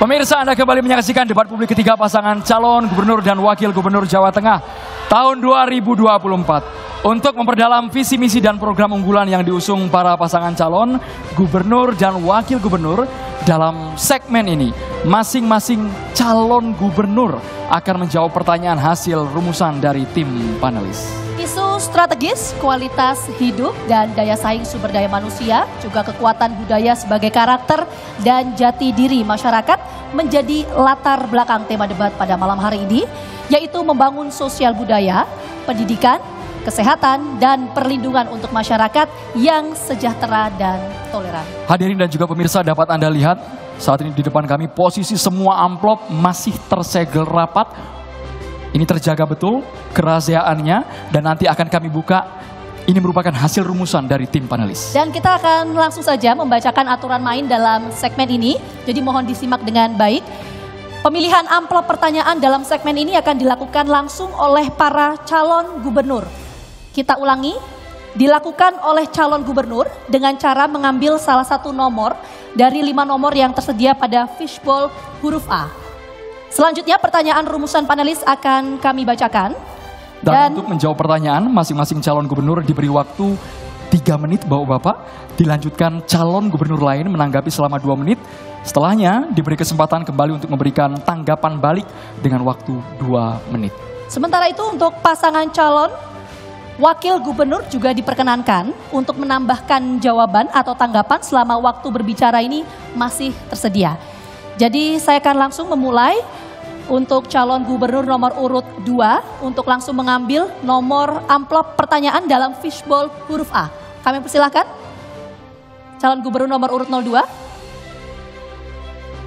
Pemirsa Anda kembali menyaksikan debat publik ketiga pasangan calon gubernur dan wakil gubernur Jawa Tengah tahun 2024. Untuk memperdalam visi misi dan program unggulan yang diusung para pasangan calon gubernur dan wakil gubernur dalam segmen ini, masing-masing calon gubernur akan menjawab pertanyaan hasil rumusan dari tim panelis strategis, kualitas hidup dan daya saing sumber daya manusia, juga kekuatan budaya sebagai karakter dan jati diri masyarakat menjadi latar belakang tema debat pada malam hari ini, yaitu membangun sosial budaya, pendidikan, kesehatan, dan perlindungan untuk masyarakat yang sejahtera dan toleran. Hadirin dan juga pemirsa dapat Anda lihat saat ini di depan kami posisi semua amplop masih tersegel rapat ini terjaga betul kerahasiaannya dan nanti akan kami buka ini merupakan hasil rumusan dari tim panelis. Dan kita akan langsung saja membacakan aturan main dalam segmen ini. Jadi mohon disimak dengan baik. Pemilihan amplop pertanyaan dalam segmen ini akan dilakukan langsung oleh para calon gubernur. Kita ulangi, dilakukan oleh calon gubernur dengan cara mengambil salah satu nomor dari lima nomor yang tersedia pada fishbowl huruf A. Selanjutnya pertanyaan rumusan panelis akan kami bacakan. Dan, Dan untuk menjawab pertanyaan, masing-masing calon gubernur diberi waktu 3 menit Bapak-Bapak, dilanjutkan calon gubernur lain menanggapi selama 2 menit, setelahnya diberi kesempatan kembali untuk memberikan tanggapan balik dengan waktu 2 menit. Sementara itu untuk pasangan calon Wakil Gubernur juga diperkenankan untuk menambahkan jawaban atau tanggapan selama waktu berbicara ini masih tersedia. Jadi saya akan langsung memulai untuk calon gubernur nomor urut 2 untuk langsung mengambil nomor amplop pertanyaan dalam fishbowl huruf A. Kami persilahkan calon gubernur nomor urut 02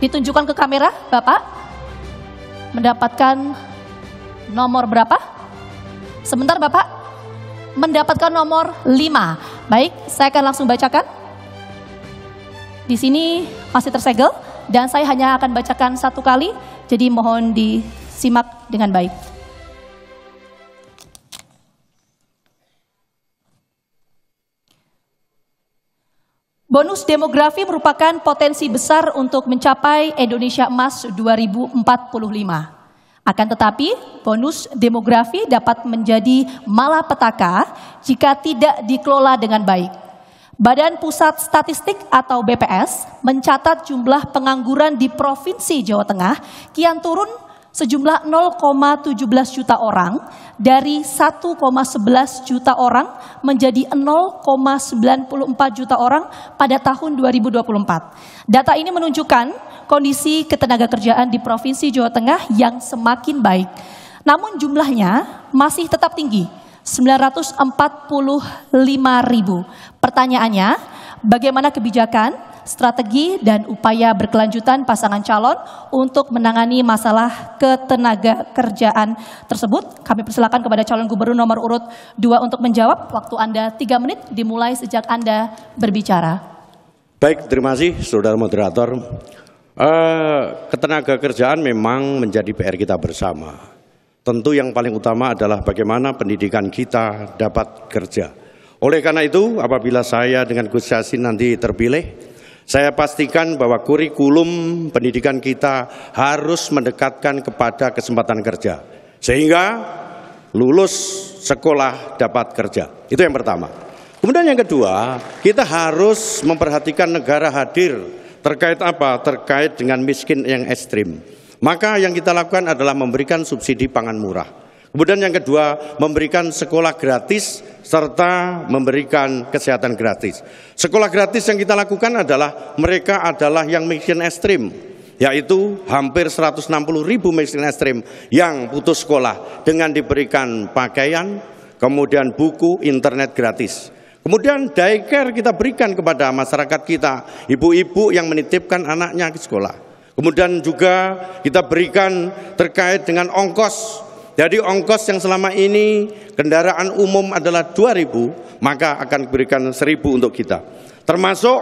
ditunjukkan ke kamera Bapak mendapatkan nomor berapa? Sebentar Bapak mendapatkan nomor 5. Baik, saya akan langsung bacakan. Di sini masih tersegel dan saya hanya akan bacakan satu kali, jadi mohon disimak dengan baik. Bonus demografi merupakan potensi besar untuk mencapai Indonesia Emas 2045. Akan tetapi, bonus demografi dapat menjadi malapetaka jika tidak dikelola dengan baik. Badan Pusat Statistik atau BPS mencatat jumlah pengangguran di Provinsi Jawa Tengah kian turun sejumlah 0,17 juta orang dari 1,11 juta orang menjadi 0,94 juta orang pada tahun 2024. Data ini menunjukkan kondisi ketenaga kerjaan di Provinsi Jawa Tengah yang semakin baik. Namun jumlahnya masih tetap tinggi 945 ribu. Pertanyaannya, bagaimana kebijakan, strategi, dan upaya berkelanjutan pasangan calon untuk menangani masalah ketenaga kerjaan tersebut? Kami persilakan kepada calon gubernur nomor urut 2 untuk menjawab. Waktu Anda 3 menit dimulai sejak Anda berbicara. Baik, terima kasih saudara moderator. Uh, ketenaga kerjaan memang menjadi PR kita bersama Tentu yang paling utama adalah bagaimana pendidikan kita dapat kerja. Oleh karena itu, apabila saya dengan Gus Yassin nanti terpilih, saya pastikan bahwa kurikulum pendidikan kita harus mendekatkan kepada kesempatan kerja. Sehingga lulus sekolah dapat kerja. Itu yang pertama. Kemudian yang kedua, kita harus memperhatikan negara hadir terkait apa? Terkait dengan miskin yang ekstrim. Maka yang kita lakukan adalah memberikan subsidi pangan murah. Kemudian yang kedua, memberikan sekolah gratis serta memberikan kesehatan gratis. Sekolah gratis yang kita lakukan adalah mereka adalah yang miskin ekstrim, yaitu hampir 160 ribu miskin ekstrim yang putus sekolah dengan diberikan pakaian, kemudian buku, internet gratis. Kemudian daycare kita berikan kepada masyarakat kita, ibu-ibu yang menitipkan anaknya ke sekolah. Kemudian juga kita berikan terkait dengan ongkos. Jadi ongkos yang selama ini kendaraan umum adalah 2000, maka akan diberikan 1000 untuk kita. Termasuk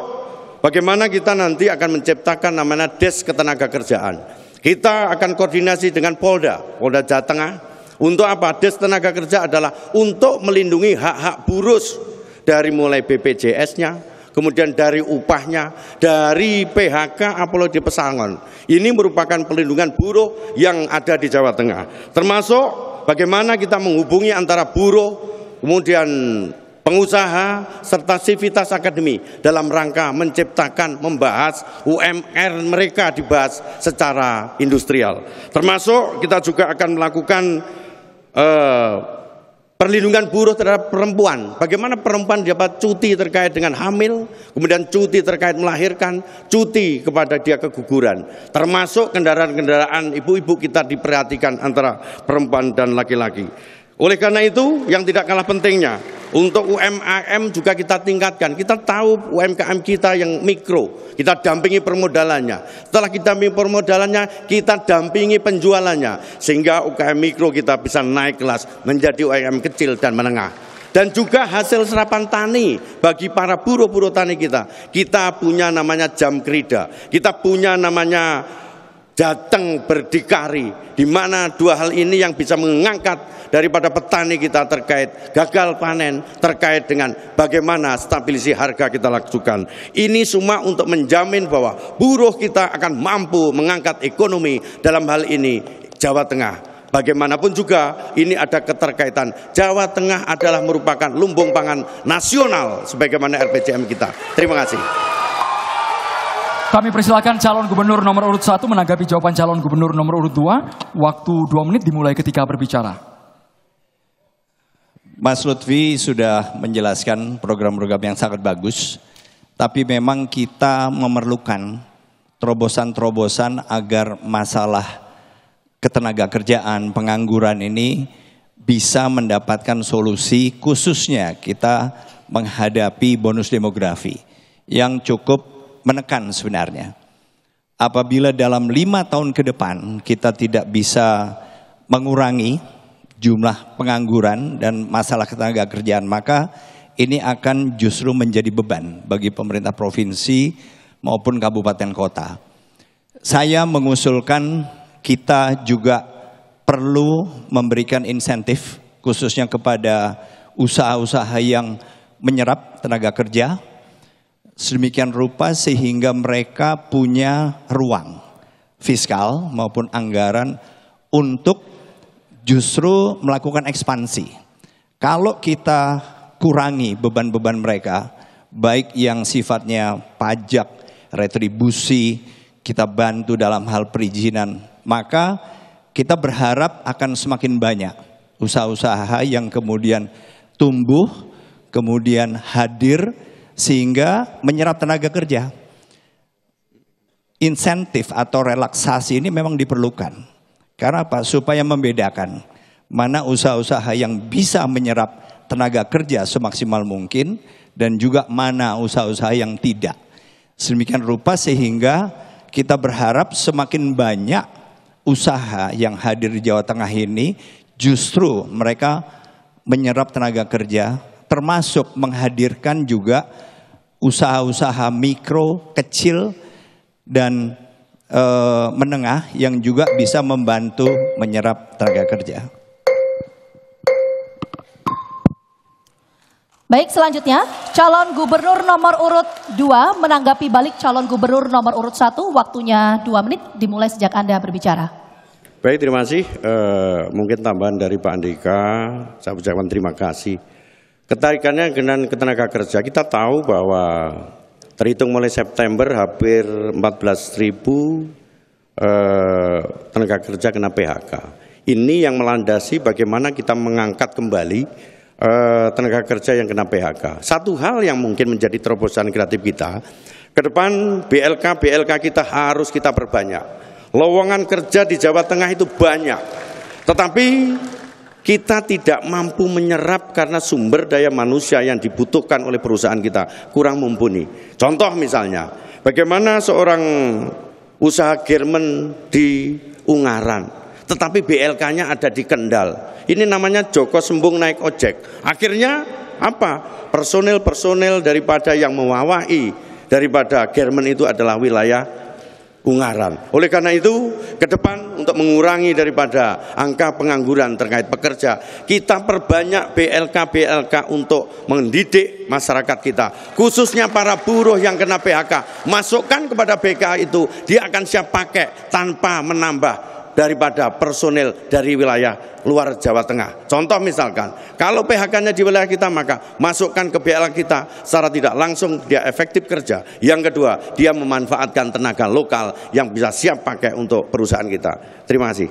bagaimana kita nanti akan menciptakan namanya Des Ketenaga Kerjaan. Kita akan koordinasi dengan Polda, Polda Jawa Tengah. Untuk apa? Des Tenaga Kerja adalah untuk melindungi hak-hak buruh dari mulai BPJS-nya, kemudian dari upahnya, dari PHK Apollo di Pesangon. Ini merupakan pelindungan buruh yang ada di Jawa Tengah. Termasuk bagaimana kita menghubungi antara buruh, kemudian pengusaha, serta sivitas akademi dalam rangka menciptakan, membahas UMR mereka dibahas secara industrial. Termasuk kita juga akan melakukan uh, perlindungan buruh terhadap perempuan. Bagaimana perempuan dapat cuti terkait dengan hamil, kemudian cuti terkait melahirkan, cuti kepada dia keguguran. Termasuk kendaraan-kendaraan ibu-ibu kita diperhatikan antara perempuan dan laki-laki. Oleh karena itu, yang tidak kalah pentingnya, untuk UMKM juga kita tingkatkan. Kita tahu UMKM kita yang mikro, kita dampingi permodalannya. Setelah kita dampingi permodalannya, kita dampingi penjualannya sehingga UKM mikro kita bisa naik kelas menjadi UMKM kecil dan menengah dan juga hasil serapan tani bagi para buruh-buruh tani kita. Kita punya namanya jam kerida, kita punya namanya datang berdikari di mana dua hal ini yang bisa mengangkat daripada petani kita terkait gagal panen terkait dengan bagaimana stabilisasi harga kita lakukan ini semua untuk menjamin bahwa buruh kita akan mampu mengangkat ekonomi dalam hal ini Jawa Tengah Bagaimanapun juga ini ada keterkaitan. Jawa Tengah adalah merupakan lumbung pangan nasional sebagaimana RPJM kita. Terima kasih. Kami persilakan calon gubernur nomor urut 1 menanggapi jawaban calon gubernur nomor urut 2. Waktu 2 menit dimulai ketika berbicara. Mas Lutfi sudah menjelaskan program-program yang sangat bagus. Tapi memang kita memerlukan terobosan-terobosan agar masalah ketenaga kerjaan, pengangguran ini bisa mendapatkan solusi khususnya kita menghadapi bonus demografi yang cukup menekan sebenarnya. Apabila dalam lima tahun ke depan kita tidak bisa mengurangi jumlah pengangguran dan masalah ketenaga kerjaan, maka ini akan justru menjadi beban bagi pemerintah provinsi maupun kabupaten kota. Saya mengusulkan kita juga perlu memberikan insentif khususnya kepada usaha-usaha yang menyerap tenaga kerja sedemikian rupa sehingga mereka punya ruang fiskal maupun anggaran untuk justru melakukan ekspansi. Kalau kita kurangi beban-beban mereka, baik yang sifatnya pajak, retribusi, kita bantu dalam hal perizinan, maka kita berharap akan semakin banyak usaha-usaha yang kemudian tumbuh, kemudian hadir sehingga menyerap tenaga kerja. Insentif atau relaksasi ini memang diperlukan. Karena apa? Supaya membedakan mana usaha-usaha yang bisa menyerap tenaga kerja semaksimal mungkin dan juga mana usaha-usaha yang tidak. Sedemikian rupa sehingga kita berharap semakin banyak usaha yang hadir di Jawa Tengah ini justru mereka menyerap tenaga kerja termasuk menghadirkan juga usaha-usaha mikro, kecil, dan e, menengah yang juga bisa membantu menyerap tenaga kerja. Baik, selanjutnya calon gubernur nomor urut 2 menanggapi balik calon gubernur nomor urut 1 waktunya 2 menit dimulai sejak Anda berbicara. Baik, terima kasih. E, mungkin tambahan dari Pak Andika, saya ucapkan terima kasih Ketarikannya dengan ketenaga kerja, kita tahu bahwa terhitung mulai September hampir 14.000 ribu eh, tenaga kerja kena PHK. Ini yang melandasi bagaimana kita mengangkat kembali eh, tenaga kerja yang kena PHK. Satu hal yang mungkin menjadi terobosan kreatif kita, ke depan BLK BLK kita harus kita perbanyak. Lowongan kerja di Jawa Tengah itu banyak. Tetapi kita tidak mampu menyerap karena sumber daya manusia yang dibutuhkan oleh perusahaan kita kurang mumpuni. Contoh misalnya, bagaimana seorang usaha German di Ungaran tetapi BLK-nya ada di Kendal. Ini namanya Joko Sembung naik ojek. Akhirnya apa? Personel personel daripada yang mewawai daripada German itu adalah wilayah Ungaran. Oleh karena itu, ke depan untuk mengurangi daripada angka pengangguran terkait pekerja, kita perbanyak BLK-BLK untuk mendidik masyarakat kita, khususnya para buruh yang kena PHK. Masukkan kepada BK itu, dia akan siap pakai tanpa menambah daripada personil dari wilayah luar Jawa Tengah. Contoh misalkan, kalau PHK-nya di wilayah kita maka masukkan ke BLA kita secara tidak langsung dia efektif kerja. Yang kedua, dia memanfaatkan tenaga lokal yang bisa siap pakai untuk perusahaan kita. Terima kasih.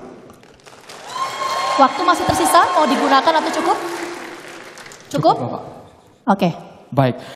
Waktu masih tersisa, mau digunakan atau cukup? Cukup? cukup Oke. Okay. Baik.